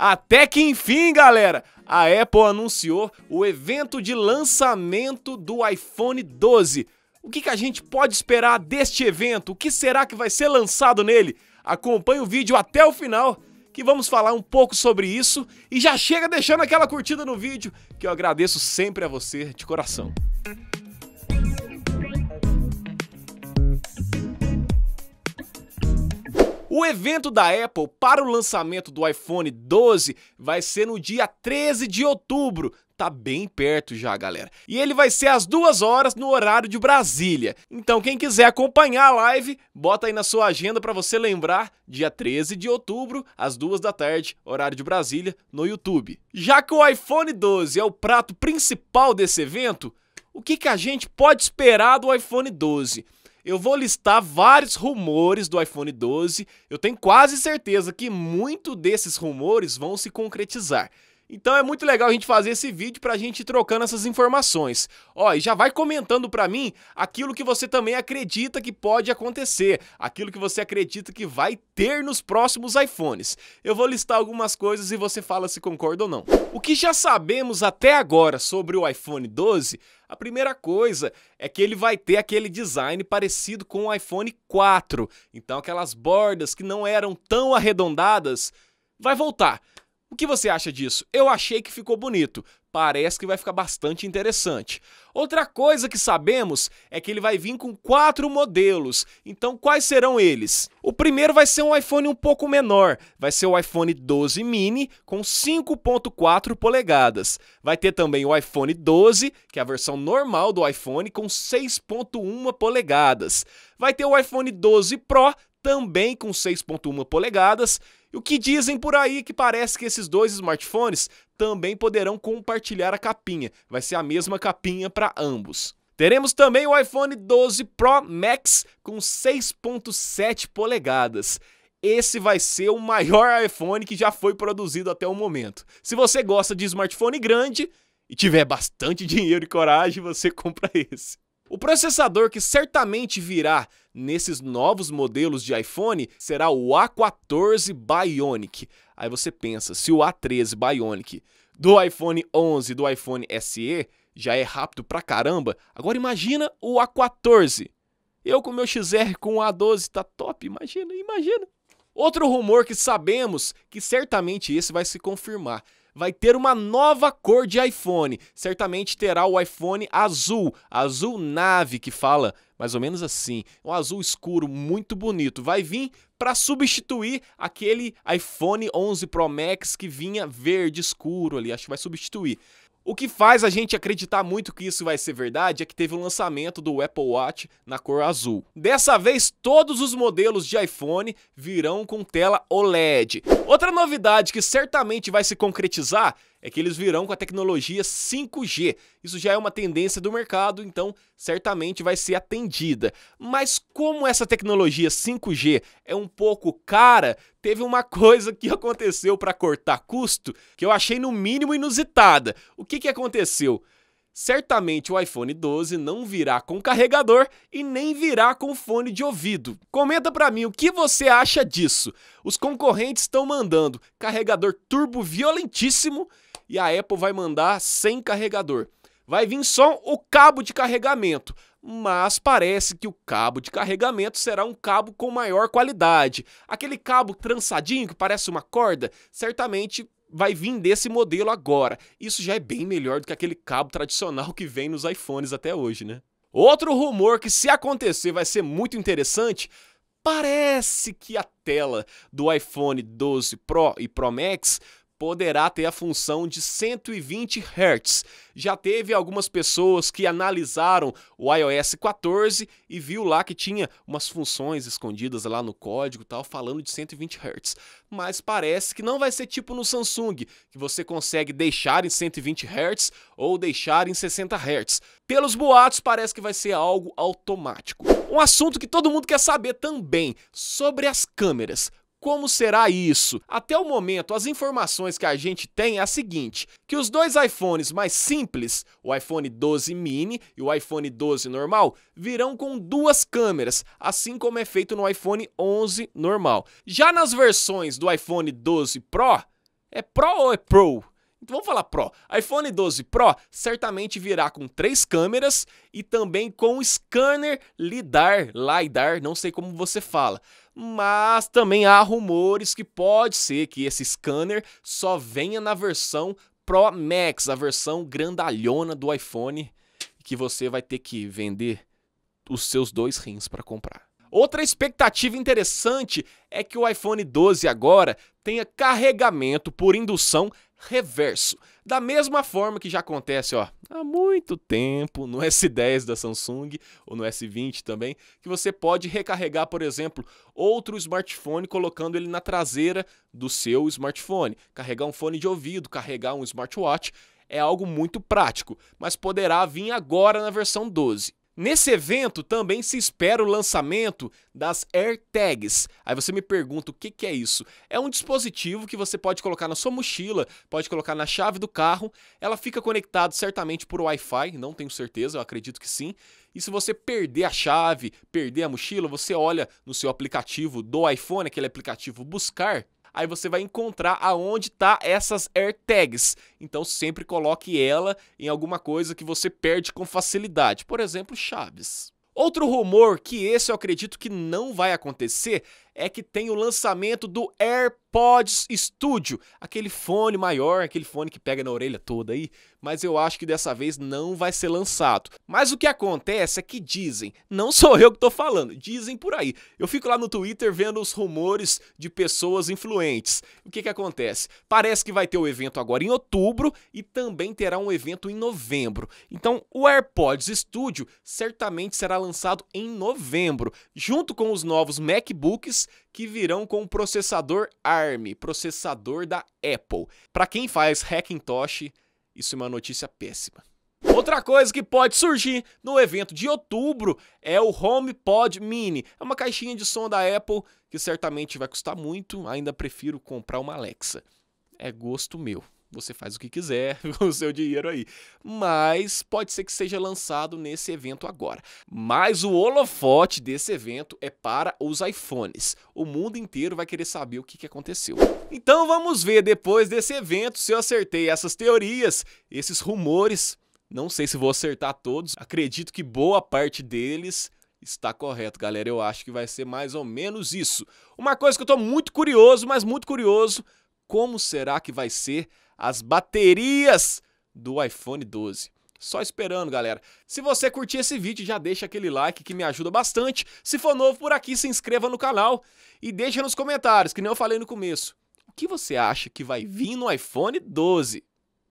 Até que enfim, galera! A Apple anunciou o evento de lançamento do iPhone 12. O que, que a gente pode esperar deste evento? O que será que vai ser lançado nele? Acompanhe o vídeo até o final que vamos falar um pouco sobre isso e já chega deixando aquela curtida no vídeo que eu agradeço sempre a você de coração. O evento da Apple para o lançamento do iPhone 12 vai ser no dia 13 de outubro. Tá bem perto já, galera. E ele vai ser às duas horas no horário de Brasília. Então, quem quiser acompanhar a live, bota aí na sua agenda para você lembrar, dia 13 de outubro, às duas da tarde, horário de Brasília, no YouTube. Já que o iPhone 12 é o prato principal desse evento, o que, que a gente pode esperar do iPhone 12? eu vou listar vários rumores do iPhone 12. Eu tenho quase certeza que muito desses rumores vão se concretizar. Então é muito legal a gente fazer esse vídeo para a gente ir trocando essas informações. Ó, e já vai comentando para mim aquilo que você também acredita que pode acontecer, aquilo que você acredita que vai ter nos próximos iPhones. Eu vou listar algumas coisas e você fala se concorda ou não. O que já sabemos até agora sobre o iPhone 12 a primeira coisa é que ele vai ter aquele design parecido com o iPhone 4. Então aquelas bordas que não eram tão arredondadas vai voltar. O que você acha disso? Eu achei que ficou bonito. Parece que vai ficar bastante interessante. Outra coisa que sabemos é que ele vai vir com quatro modelos. Então, quais serão eles? O primeiro vai ser um iPhone um pouco menor. Vai ser o iPhone 12 mini com 5.4 polegadas. Vai ter também o iPhone 12, que é a versão normal do iPhone, com 6.1 polegadas. Vai ter o iPhone 12 Pro também com 6.1 polegadas e o que dizem por aí que parece que esses dois smartphones também poderão compartilhar a capinha, vai ser a mesma capinha para ambos. Teremos também o iPhone 12 Pro Max com 6.7 polegadas. Esse vai ser o maior iPhone que já foi produzido até o momento. Se você gosta de smartphone grande e tiver bastante dinheiro e coragem, você compra esse. O processador que certamente virá nesses novos modelos de iPhone será o A14 Bionic. Aí você pensa, se o A13 Bionic do iPhone 11 do iPhone SE já é rápido pra caramba, agora imagina o A14. Eu com meu XR com o A12 tá top, imagina, imagina. Outro rumor que sabemos que certamente esse vai se confirmar. Vai ter uma nova cor de iPhone. Certamente terá o iPhone azul, azul nave que fala mais ou menos assim, um azul escuro muito bonito. Vai vir para substituir aquele iPhone 11 Pro Max que vinha verde escuro ali. Acho que vai substituir. O que faz a gente acreditar muito que isso vai ser verdade é que teve o um lançamento do Apple Watch na cor azul. Dessa vez, todos os modelos de iPhone virão com tela OLED. Outra novidade que certamente vai se concretizar é que eles virão com a tecnologia 5G. Isso já é uma tendência do mercado, então certamente vai ser atendida. Mas como essa tecnologia 5G é um pouco cara, teve uma coisa que aconteceu para cortar custo que eu achei no mínimo inusitada. O que, que aconteceu? Certamente o iPhone 12 não virá com carregador e nem virá com fone de ouvido. Comenta para mim o que você acha disso. Os concorrentes estão mandando carregador turbo violentíssimo e a Apple vai mandar sem carregador. Vai vir só o cabo de carregamento, mas parece que o cabo de carregamento será um cabo com maior qualidade. Aquele cabo trançadinho que parece uma corda, certamente vai vir desse modelo agora. Isso já é bem melhor do que aquele cabo tradicional que vem nos iPhones até hoje, né? Outro rumor que se acontecer vai ser muito interessante, parece que a tela do iPhone 12 Pro e Pro Max poderá ter a função de 120 Hz. Já teve algumas pessoas que analisaram o iOS 14 e viu lá que tinha umas funções escondidas lá no código tal falando de 120 Hz. Mas parece que não vai ser tipo no Samsung, que você consegue deixar em 120 Hz ou deixar em 60 Hz. Pelos boatos parece que vai ser algo automático. Um assunto que todo mundo quer saber também, sobre as câmeras. Como será isso? Até o momento, as informações que a gente tem é a seguinte: que os dois iPhones mais simples, o iPhone 12 mini e o iPhone 12 normal, virão com duas câmeras, assim como é feito no iPhone 11 normal. Já nas versões do iPhone 12 Pro, é Pro ou é Pro? Então vamos falar Pro. iPhone 12 Pro certamente virá com três câmeras e também com o scanner LiDAR, LiDAR, não sei como você fala. Mas também há rumores que pode ser que esse scanner só venha na versão Pro Max, a versão grandalhona do iPhone, que você vai ter que vender os seus dois rins para comprar. Outra expectativa interessante é que o iPhone 12 agora tenha carregamento por indução reverso. Da mesma forma que já acontece ó, há muito tempo no S10 da Samsung ou no S20 também, que você pode recarregar, por exemplo, outro smartphone colocando ele na traseira do seu smartphone. Carregar um fone de ouvido, carregar um smartwatch é algo muito prático, mas poderá vir agora na versão 12. Nesse evento também se espera o lançamento das AirTags. Aí você me pergunta o que, que é isso? É um dispositivo que você pode colocar na sua mochila, pode colocar na chave do carro, ela fica conectada certamente por Wi-Fi, não tenho certeza, eu acredito que sim. E se você perder a chave, perder a mochila, você olha no seu aplicativo do iPhone, aquele aplicativo Buscar, aí você vai encontrar aonde tá essas AirTags. Então sempre coloque ela em alguma coisa que você perde com facilidade, por exemplo, chaves. Outro rumor, que esse eu acredito que não vai acontecer, é que tem o lançamento do AirPods Studio, aquele fone maior, aquele fone que pega na orelha toda aí, mas eu acho que dessa vez não vai ser lançado. Mas o que acontece é que dizem, não sou eu que tô falando, dizem por aí. Eu fico lá no Twitter vendo os rumores de pessoas influentes. O que que acontece? Parece que vai ter o um evento agora em outubro e também terá um evento em novembro. Então, o AirPods Studio certamente será lançado lançado em novembro, junto com os novos MacBooks que virão com o processador ARM, processador da Apple. Para quem faz Hackintosh, isso é uma notícia péssima. Outra coisa que pode surgir no evento de outubro é o HomePod Mini. É uma caixinha de som da Apple que certamente vai custar muito, ainda prefiro comprar uma Alexa. É gosto meu você faz o que quiser com o seu dinheiro aí. Mas pode ser que seja lançado nesse evento agora. Mas o holofote desse evento é para os iPhones. O mundo inteiro vai querer saber o que, aconteceu. Então vamos ver depois desse evento se eu acertei essas teorias, esses rumores. Não sei se vou acertar todos, acredito que boa parte deles está correto, galera. Eu acho que vai ser mais ou menos isso. Uma coisa que eu estou muito curioso, mas muito curioso, como será que vai ser as baterias do iPhone 12. Só esperando, galera. Se você curtir esse vídeo, já deixa aquele like que me ajuda bastante. Se for novo por aqui, se inscreva no canal e deixa nos comentários, que nem eu falei no começo. O que você acha que vai vir no iPhone 12?